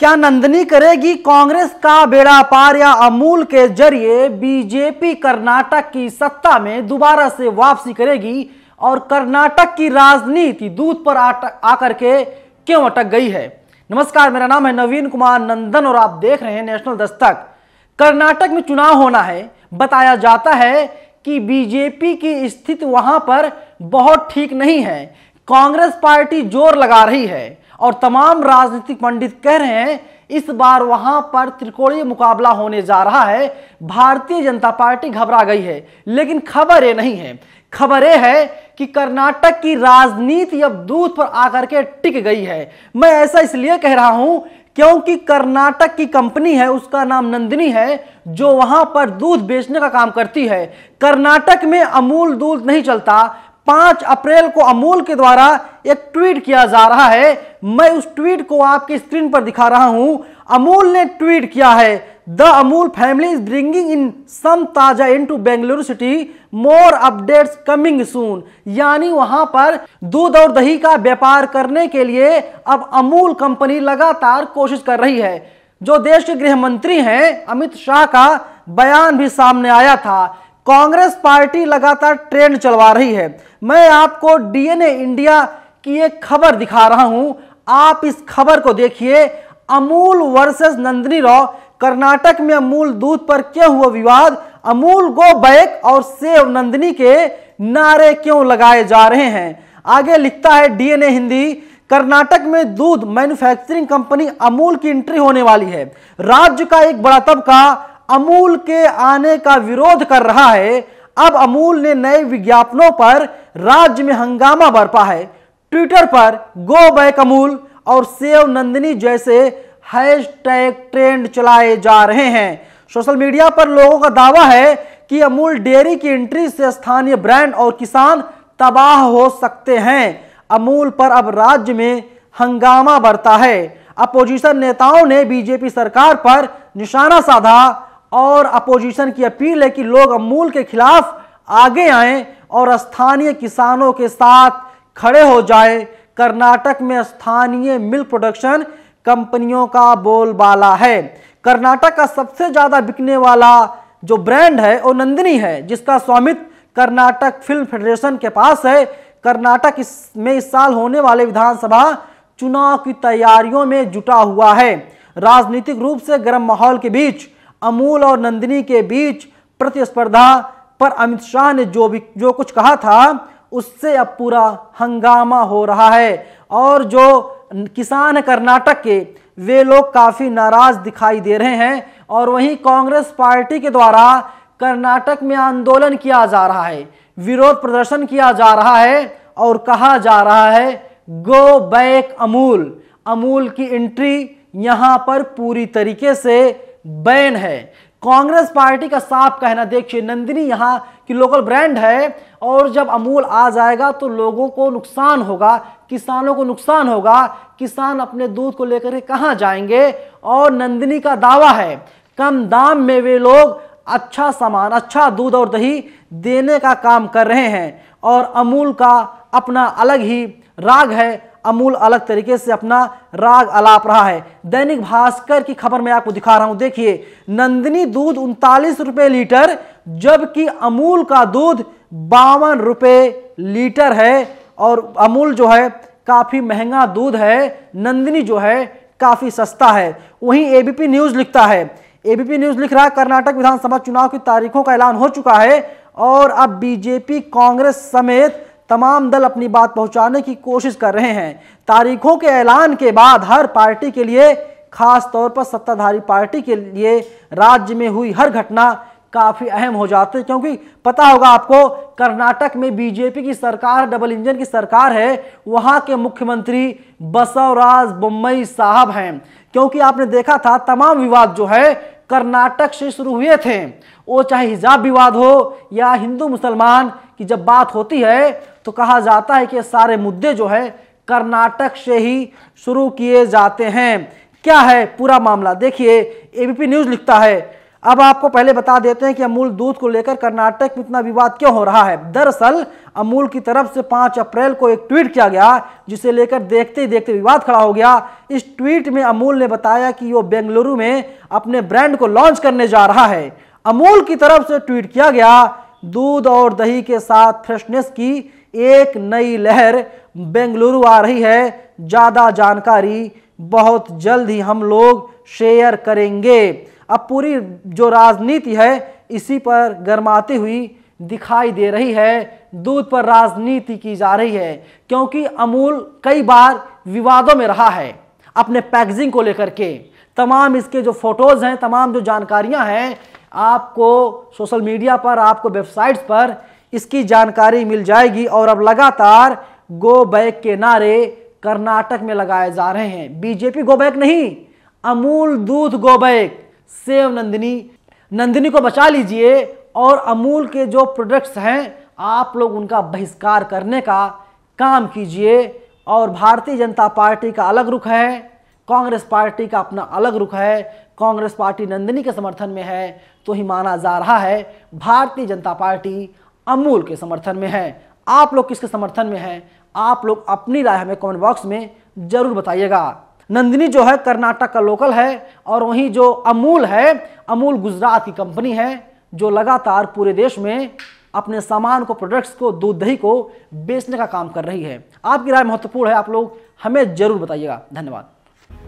क्या नंदनी करेगी कांग्रेस का बेड़ा पार या अमूल के जरिए बीजेपी कर्नाटक की सत्ता में दोबारा से वापसी करेगी और कर्नाटक की राजनीति दूध पर आकर के क्यों अटक गई है नमस्कार मेरा नाम है नवीन कुमार नंदन और आप देख रहे हैं नेशनल दस्तक कर्नाटक में चुनाव होना है बताया जाता है कि बीजेपी की स्थिति वहां पर बहुत ठीक नहीं है कांग्रेस पार्टी जोर लगा रही है और तमाम राजनीतिक पंडित कह रहे हैं इस बार वहां पर त्रिकोणीय मुकाबला होने जा रहा है भारतीय जनता पार्टी घबरा गई है लेकिन खबर ये नहीं है खबर ये है कि कर्नाटक की राजनीति अब दूध पर आकर के टिक गई है मैं ऐसा इसलिए कह रहा हूं क्योंकि कर्नाटक की कंपनी है उसका नाम नंदिनी है जो वहां पर दूध बेचने का काम करती है कर्नाटक में अमूल दूध नहीं चलता पांच अप्रैल को अमूल के द्वारा एक ट्वीट किया जा रहा है मैं उस ट्वीट को आपकी स्क्रीन पर दिखा रहा हूं अमूल ने ट्वीट किया है the Amul family is bringing in some Taaza into Bengaluru city more updates coming soon यानी वहां पर दूध और दही का व्यापार करने के लिए अब अमूल कंपनी लगातार कोशिश कर रही है जो देश के गृह मंत्री हैं अमित शाह का बयान भी सामने आया था कांग्रेस पार्टी लगातार ट्रेंड चलवा रही है मैं आपको डीएनए इंडिया की एक खबर दिखा रहा हूं आप इस खबर को देखिए अमूल वर्सेस नंदिनी राव कर्नाटक में अमूल दूध पर क्यों हुआ विवाद अमूल गो बैक और सेव नंदिनी के नारे क्यों लगाए जा रहे हैं आगे लिखता है डीएनए हिंदी कर्नाटक में दूध मैन्युफैक्चरिंग कंपनी अमूल की एंट्री होने वाली है राज्य का एक बड़ा तबका अमूल के आने का विरोध कर रहा है अब अमूल ने नए विज्ञापनों पर राज्य में हंगामा बरपा है ट्विटर पर गो बैक अमूल और सेव नंदिनी जैसे हैशटैग ट्रेंड चलाए जा रहे हैं सोशल मीडिया पर लोगों का दावा है कि अमूल डेयरी की एंट्री से स्थानीय ब्रांड और किसान तबाह हो सकते हैं अमूल पर अब राज्य में हंगामा बढ़ता है अपोजिशन नेताओं ने बीजेपी सरकार पर निशाना साधा और अपोजिशन की अपील है कि लोग अमूल के खिलाफ आगे आएं और स्थानीय किसानों के साथ खड़े हो जाएं कर्नाटक में स्थानीय मिल्क प्रोडक्शन कंपनियों का बोलबाला है कर्नाटक का सबसे ज़्यादा बिकने वाला जो ब्रांड है वो नंदिनी है जिसका स्वामित्व कर्नाटक फिल्म फेडरेशन के पास है कर्नाटक इस में इस साल होने वाले विधानसभा चुनाव की तैयारियों में जुटा हुआ है राजनीतिक रूप से गर्म माहौल के बीच अमूल और नंदिनी के बीच प्रतिस्पर्धा पर अमित शाह ने जो भी जो कुछ कहा था उससे अब पूरा हंगामा हो रहा है और जो किसान कर्नाटक के वे लोग काफ़ी नाराज दिखाई दे रहे हैं और वहीं कांग्रेस पार्टी के द्वारा कर्नाटक में आंदोलन किया जा रहा है विरोध प्रदर्शन किया जा रहा है और कहा जा रहा है गो बैक अमूल अमूल की एंट्री यहाँ पर पूरी तरीके से बैन है कांग्रेस पार्टी का साफ कहना देखिए नंदिनी यहाँ की लोकल ब्रांड है और जब अमूल आ जाएगा तो लोगों को नुकसान होगा किसानों को नुकसान होगा किसान अपने दूध को लेकर के कहाँ जाएंगे और नंदिनी का दावा है कम दाम में वे लोग अच्छा सामान अच्छा दूध और दही देने का काम कर रहे हैं और अमूल का अपना अलग ही राग है अमूल अलग तरीके से अपना राग अलाप रहा है दैनिक भास्कर की खबर मैं आपको दिखा रहा हूं देखिए नंदिनी दूध उनतालीस रुपये लीटर जबकि अमूल का दूध बावन रुपये लीटर है और अमूल जो है काफ़ी महंगा दूध है नंदिनी जो है काफ़ी सस्ता है वहीं एबीपी न्यूज़ लिखता है एबीपी न्यूज़ लिख रहा है कर्नाटक विधानसभा चुनाव की तारीखों का ऐलान हो चुका है और अब बीजेपी कांग्रेस समेत तमाम दल अपनी बात पहुंचाने की कोशिश कर रहे हैं तारीखों के ऐलान के बाद हर पार्टी के लिए खास तौर पर सत्ताधारी पार्टी के लिए राज्य में हुई हर घटना काफ़ी अहम हो जाते हैं क्योंकि पता होगा आपको कर्नाटक में बीजेपी की सरकार डबल इंजन की सरकार है वहाँ के मुख्यमंत्री बसवराज बुम्बई साहब हैं क्योंकि आपने देखा था तमाम विवाद जो है कर्नाटक से शुरू हुए थे वो चाहे हिजाब विवाद हो या हिंदू मुसलमान की जब बात होती है तो कहा जाता है कि सारे मुद्दे जो है कर्नाटक से ही शुरू किए जाते हैं क्या है पूरा मामला देखिए एबीपी न्यूज लिखता है अब आपको पहले बता देते हैं कि अमूल दूध को लेकर कर्नाटक में इतना विवाद क्यों हो रहा है दरअसल अमूल की तरफ से 5 अप्रैल को एक ट्वीट किया गया जिसे लेकर देखते ही देखते विवाद खड़ा हो गया इस ट्वीट में अमूल ने बताया कि वो बेंगलुरु में अपने ब्रांड को लॉन्च करने जा रहा है अमूल की तरफ से ट्वीट किया गया दूध और दही के साथ फ्रेशनेस की एक नई लहर बेंगलुरु आ रही है ज़्यादा जानकारी बहुत जल्द ही हम लोग शेयर करेंगे अब पूरी जो राजनीति है इसी पर गर्माती हुई दिखाई दे रही है दूध पर राजनीति की जा रही है क्योंकि अमूल कई बार विवादों में रहा है अपने पैकेजिंग को लेकर के तमाम इसके जो फोटोज़ हैं तमाम जो जानकारियां हैं आपको सोशल मीडिया पर आपको वेबसाइट्स पर इसकी जानकारी मिल जाएगी और अब लगातार गो बैक के नारे कर्नाटक में लगाए जा रहे हैं बीजेपी गो बैक नहीं अमूल दूध go back save Nandini Nandini को बचा लीजिए और अमूल के जो प्रोडक्ट्स हैं आप लोग उनका बहिष्कार करने का काम कीजिए और भारतीय जनता पार्टी का अलग रुख है कांग्रेस पार्टी का अपना अलग रुख है कांग्रेस पार्टी नंदिनी के समर्थन में है तो ही माना जा रहा है भारतीय जनता पार्टी अमूल के समर्थन में है आप लोग किसके समर्थन में हैं आप लोग अपनी राय हमें कमेंट बॉक्स में ज़रूर बताइएगा नंदिनी जो है कर्नाटक का लोकल है और वहीं जो अमूल है अमूल गुजरात की कंपनी है जो लगातार पूरे देश में अपने सामान को प्रोडक्ट्स को दूध दही को बेचने का काम कर रही है आपकी राय महत्वपूर्ण है आप लोग हमें ज़रूर बताइएगा धन्यवाद